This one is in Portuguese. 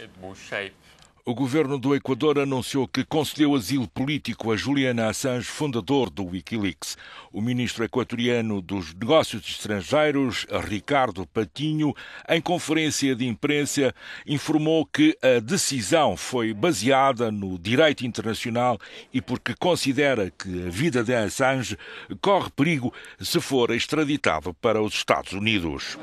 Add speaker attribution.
Speaker 1: É
Speaker 2: o governo do Equador anunciou que concedeu asilo político a Juliana Assange, fundador do Wikileaks. O ministro equatoriano dos Negócios Estrangeiros, Ricardo Patinho, em conferência de imprensa, informou que a decisão foi baseada no direito internacional e porque considera que a vida de Assange corre perigo se for extraditado para os Estados Unidos.